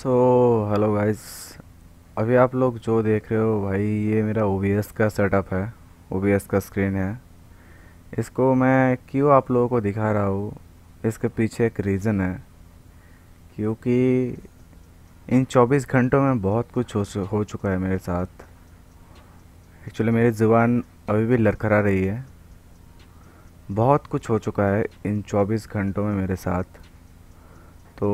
so hello guys अभी आप लोग जो देख रहे हो भाई ये मेरा ओ का सेटअप है ओ का स्क्रीन है इसको मैं क्यों आप लोगों को दिखा रहा हूँ इसके पीछे एक रीज़न है क्योंकि इन 24 घंटों में बहुत कुछ हो, हो चुका है मेरे साथ एक्चुअली मेरी ज़ुबान अभी भी लड़खड़ा रही है बहुत कुछ हो चुका है इन 24 घंटों में मेरे साथ तो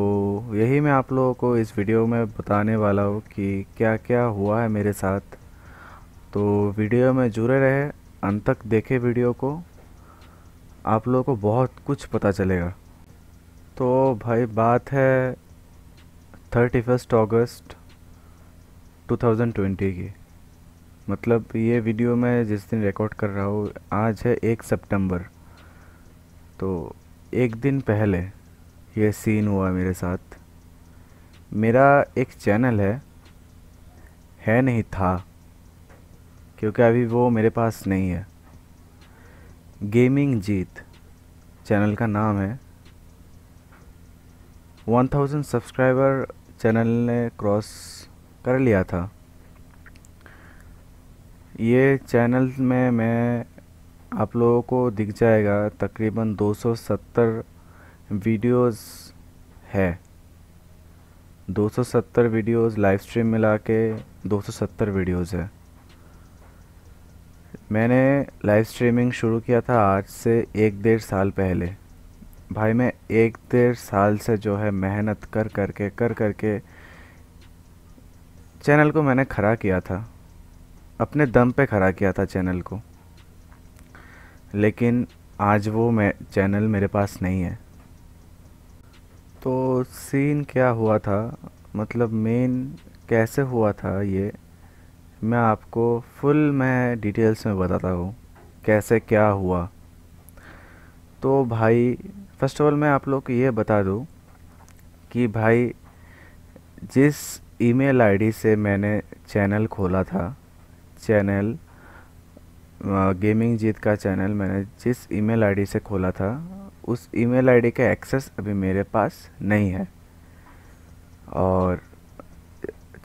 यही मैं आप लोगों को इस वीडियो में बताने वाला हूँ कि क्या क्या हुआ है मेरे साथ तो वीडियो में जुड़े रहे अंत तक देखे वीडियो को आप लोगों को बहुत कुछ पता चलेगा तो भाई बात है थर्टी फर्स्ट थाउजेंड 2020 की मतलब ये वीडियो मैं जिस दिन रिकॉर्ड कर रहा हूँ आज है एक सितंबर तो एक दिन पहले ये सीन हुआ मेरे साथ मेरा एक चैनल है है नहीं था क्योंकि अभी वो मेरे पास नहीं है गेमिंग जीत चैनल का नाम है 1000 सब्सक्राइबर चैनल ने क्रॉस कर लिया था ये चैनल में मैं आप लोगों को दिख जाएगा तकरीबन 270 वीडियोस है 270 वीडियोस लाइव स्ट्रीम मिला के 270 वीडियोस है मैंने लाइव स्ट्रीमिंग शुरू किया था आज से एक डेढ़ साल पहले भाई मैं एक डेढ़ साल से जो है मेहनत कर कर के कर कर के चैनल को मैंने खड़ा किया था अपने दम पे खड़ा किया था चैनल को लेकिन आज वो मैं चैनल मेरे पास नहीं है तो सीन क्या हुआ था मतलब मेन कैसे हुआ था ये मैं आपको फुल मैं डिटेल्स में बताता हूँ कैसे क्या हुआ तो भाई फर्स्ट ऑफ ऑल मैं आप लोग को ये बता दूँ कि भाई जिस ईमेल आईडी से मैंने चैनल खोला था चैनल गेमिंग जीत का चैनल मैंने जिस ईमेल आईडी से खोला था उस ईमेल आईडी का एक्सेस अभी मेरे पास नहीं है और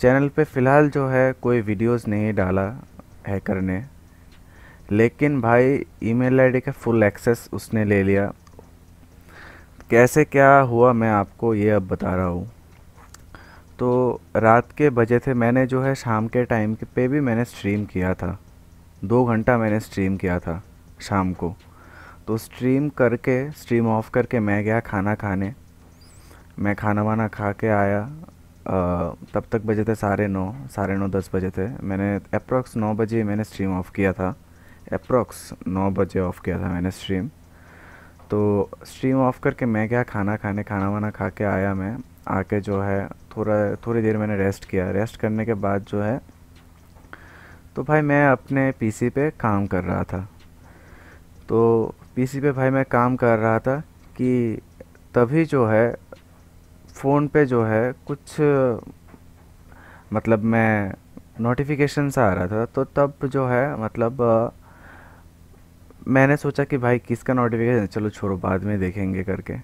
चैनल पे फ़िलहाल जो है कोई वीडियोस नहीं डाला हैकर ने लेकिन भाई ईमेल आईडी का फुल एक्सेस उसने ले लिया कैसे क्या हुआ मैं आपको ये अब बता रहा हूँ तो रात के बजे थे मैंने जो है शाम के टाइम पे भी मैंने स्ट्रीम किया था दो घंटा मैंने स्ट्रीम किया था शाम को तो स्ट्रीम करके स्ट्रीम ऑफ करके मैं गया खाना खाने मैं खाना वाना खा के आया आ, तब तक बजे थे साढ़े नौ साढ़े नौ दस बजे थे मैंने अप्रोक्स नौ बजे मैंने स्ट्रीम ऑफ किया था अप्रोक्स नौ बजे ऑफ़ किया था मैंने स्ट्रीम तो स्ट्रीम ऑफ करके मैं गया खाना खाने खाना वाना खा के आया मैं आके जो है थोड़ा थोड़ी देर मैंने रेस्ट किया रेस्ट करने के बाद जो है तो भाई मैं अपने पीसी पे काम कर रहा था तो पीसी पे भाई मैं काम कर रहा था कि तभी जो है फ़ोन पे जो है कुछ मतलब मैं नोटिफिकेशन सा आ रहा था तो तब जो है मतलब मैंने सोचा कि भाई किसका नोटिफिकेशन चलो छोड़ो बाद में देखेंगे करके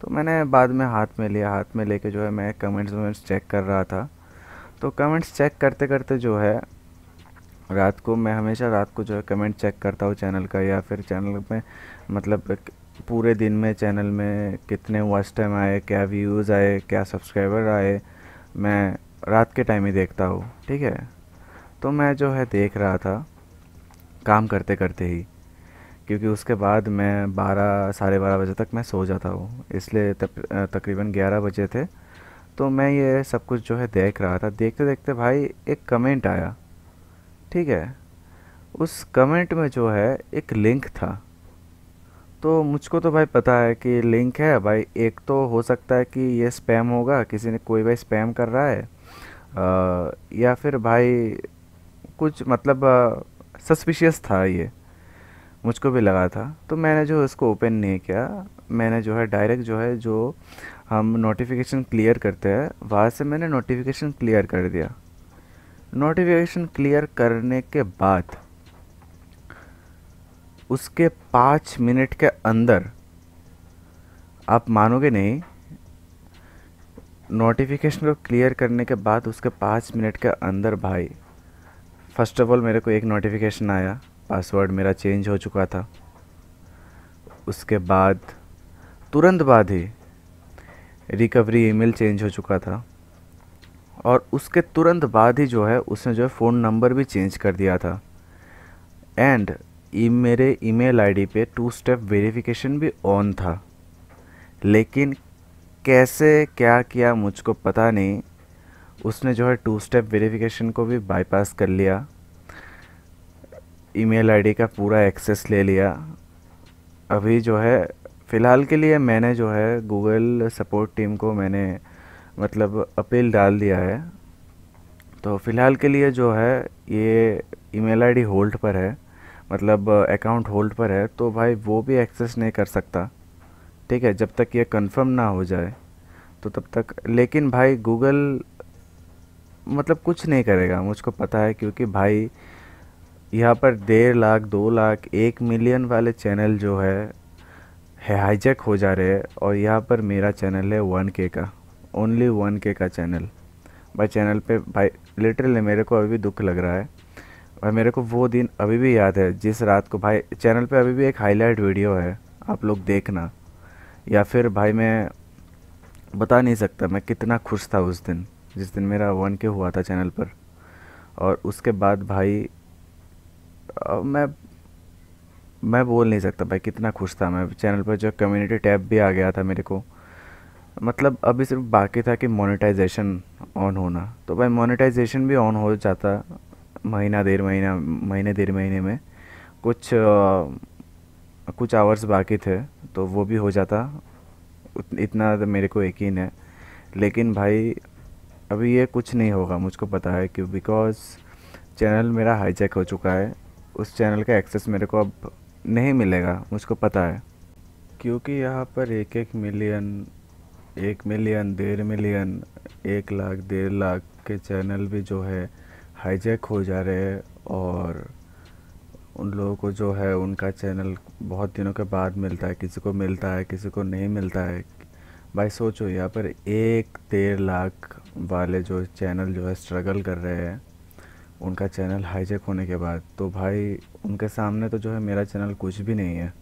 तो मैंने बाद में हाथ में लिया हाथ में लेके जो है मैं कमेंट्स वमेंट्स चेक कर रहा था तो कमेंट्स चेक करते करते जो है रात को मैं हमेशा रात को जो है कमेंट चेक करता हूँ चैनल का या फिर चैनल में मतलब पूरे दिन में चैनल में कितने वॉच टाइम आए क्या व्यूज़ आए क्या सब्सक्राइबर आए मैं रात के टाइम ही देखता हूँ ठीक है तो मैं जो है देख रहा था काम करते करते ही क्योंकि उसके बाद मैं बारह साढ़े बारह बजे तक मैं सो जाता हूँ इसलिए तक, तकरीबन ग्यारह बजे थे तो मैं ये सब कुछ जो है देख रहा था देखते देखते भाई एक कमेंट आया ठीक है उस कमेंट में जो है एक लिंक था तो मुझको तो भाई पता है कि लिंक है भाई एक तो हो सकता है कि ये स्पैम होगा किसी ने कोई भाई स्पैम कर रहा है आ, या फिर भाई कुछ मतलब सस्पिशियस था ये मुझको भी लगा था तो मैंने जो इसको ओपन नहीं किया मैंने जो है डायरेक्ट जो है जो हम नोटिफिकेशन क्लियर करते हैं वहाँ से मैंने नोटिफिकेशन क्लियर कर दिया नोटिफिकेशन क्लियर करने के बाद उसके पाँच मिनट के अंदर आप मानोगे नहीं नोटिफिकेशन को क्लियर करने के बाद उसके पाँच मिनट के अंदर भाई फर्स्ट ऑफ ऑल मेरे को एक नोटिफिकेशन आया पासवर्ड मेरा चेंज हो चुका था उसके बाद तुरंत बाद ही रिकवरी ईमेल चेंज हो चुका था और उसके तुरंत बाद ही जो है उसने जो है फ़ोन नंबर भी चेंज कर दिया था एंड ई e- मेरे ईमेल आईडी पे टू स्टेप वेरिफिकेशन भी ऑन था लेकिन कैसे क्या किया मुझको पता नहीं उसने जो है टू स्टेप वेरिफिकेशन को भी बाईपास कर लिया ईमेल आईडी का पूरा एक्सेस ले लिया अभी जो है फ़िलहाल के लिए मैंने जो है गूगल सपोर्ट टीम को मैंने मतलब अपील डाल दिया है तो फ़िलहाल के लिए जो है ये ईमेल आईडी होल्ड पर है मतलब अकाउंट होल्ड पर है तो भाई वो भी एक्सेस नहीं कर सकता ठीक है जब तक ये कंफर्म ना हो जाए तो तब तक लेकिन भाई गूगल मतलब कुछ नहीं करेगा मुझको पता है क्योंकि भाई यहाँ पर डेढ़ लाख दो लाख एक मिलियन वाले चैनल जो है हाईजैक हो जा रहे हैं और यहाँ पर मेरा चैनल है वन के का ओनली वन के का चैनल भाई चैनल पे भाई लिटरली मेरे को अभी भी दुख लग रहा है भाई मेरे को वो दिन अभी भी याद है जिस रात को भाई चैनल पे अभी भी एक हाईलाइट वीडियो है आप लोग देखना या फिर भाई मैं बता नहीं सकता मैं कितना खुश था उस दिन जिस दिन मेरा वन के हुआ था चैनल पर और उसके बाद भाई मैं मैं बोल नहीं सकता भाई कितना खुश था मैं चैनल पर जो कम्युनिटी टैब भी आ गया था मेरे को मतलब अभी सिर्फ बाकी था कि मोनेटाइजेशन ऑन होना तो भाई मोनेटाइजेशन भी ऑन हो जाता महीना देर महीना महीने देर महीने में कुछ आ, कुछ आवर्स बाकी थे तो वो भी हो जाता इतना तो मेरे को यकीन है लेकिन भाई अभी ये कुछ नहीं होगा मुझको पता है क्यों बिकॉज़ चैनल मेरा हाईजैक हो चुका है उस चैनल का एक्सेस मेरे को अब नहीं मिलेगा मुझको पता है क्योंकि यहाँ पर एक एक मिलियन एक मिलियन डेढ़ मिलियन एक लाख डेढ़ लाख के चैनल भी जो है हाईजैक हो जा रहे हैं और उन लोगों को जो है उनका चैनल बहुत दिनों के बाद मिलता है किसी को मिलता है किसी को नहीं मिलता है भाई सोचो यहाँ पर एक डेढ़ लाख वाले जो चैनल जो है स्ट्रगल कर रहे हैं उनका चैनल हाईजैक होने के बाद तो भाई उनके सामने तो जो है मेरा चैनल कुछ भी नहीं है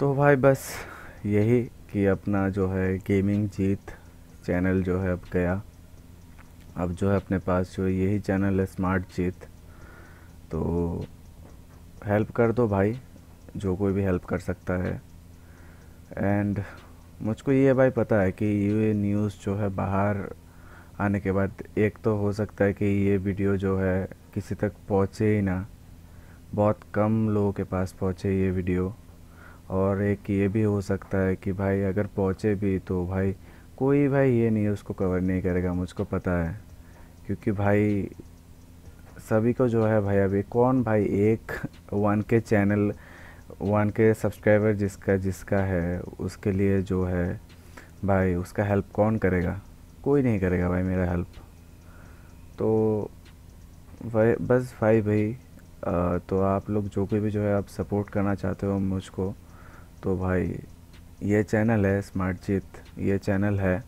तो भाई बस यही कि अपना जो है गेमिंग जीत चैनल जो है अब गया अब जो है अपने पास जो यही चैनल है स्मार्ट जीत तो हेल्प कर दो भाई जो कोई भी हेल्प कर सकता है एंड मुझको ये भाई पता है कि ये न्यूज़ जो है बाहर आने के बाद एक तो हो सकता है कि ये वीडियो जो है किसी तक पहुँचे ही ना बहुत कम लोगों के पास पहुँचे ये वीडियो और एक ये भी हो सकता है कि भाई अगर पहुँचे भी तो भाई कोई भाई ये नहीं उसको कवर नहीं करेगा मुझको पता है क्योंकि भाई सभी को जो है भाई अभी कौन भाई एक वन के चैनल वन के सब्सक्राइबर जिसका जिसका है उसके लिए जो है भाई उसका हेल्प कौन करेगा कोई नहीं करेगा भाई मेरा हेल्प तो भाई बस भाई भाई तो आप लोग जो कोई भी जो है आप सपोर्ट करना चाहते हो मुझको तो भाई ये चैनल है स्मार्ट जीत ये चैनल है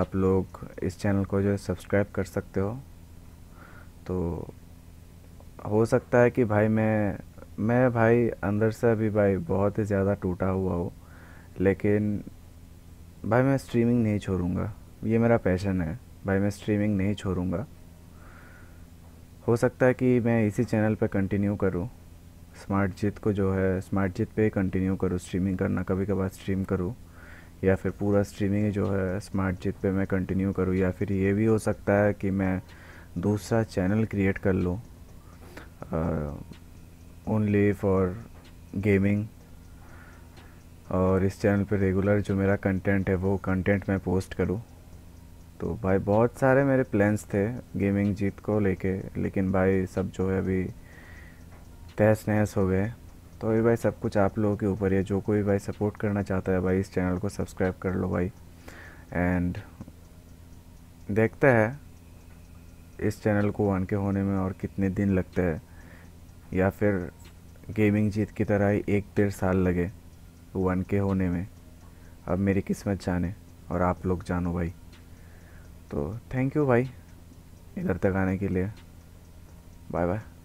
आप लोग इस चैनल को जो है सब्सक्राइब कर सकते हो तो हो सकता है कि भाई मैं मैं भाई अंदर से अभी भाई बहुत ही ज़्यादा टूटा हुआ हो लेकिन भाई मैं स्ट्रीमिंग नहीं छोड़ूंगा ये मेरा पैशन है भाई मैं स्ट्रीमिंग नहीं छोड़ूंगा हो सकता है कि मैं इसी चैनल पर कंटिन्यू करूँ स्मार्ट जीत को जो है स्मार्ट जीत पे कंटिन्यू करूँ स्ट्रीमिंग करना कभी कभार स्ट्रीम करूँ या फिर पूरा स्ट्रीमिंग जो है स्मार्ट जीत पे मैं कंटिन्यू करूँ या फिर ये भी हो सकता है कि मैं दूसरा चैनल क्रिएट कर लूँ ओनली फॉर गेमिंग और इस चैनल पे रेगुलर जो मेरा कंटेंट है वो कंटेंट मैं पोस्ट करूँ तो भाई बहुत सारे मेरे प्लान्स थे गेमिंग जीत को लेके लेकिन भाई सब जो है अभी तहस नहस हो गए तो अभी भाई सब कुछ आप लोगों के ऊपर है जो कोई भाई सपोर्ट करना चाहता है भाई इस चैनल को सब्सक्राइब कर लो भाई एंड देखते हैं इस चैनल को वन के होने में और कितने दिन लगते हैं या फिर गेमिंग जीत की तरह ही एक डेढ़ साल लगे वन के होने में अब मेरी किस्मत जाने और आप लोग जानो भाई तो थैंक यू भाई इधर तक आने के लिए बाय बाय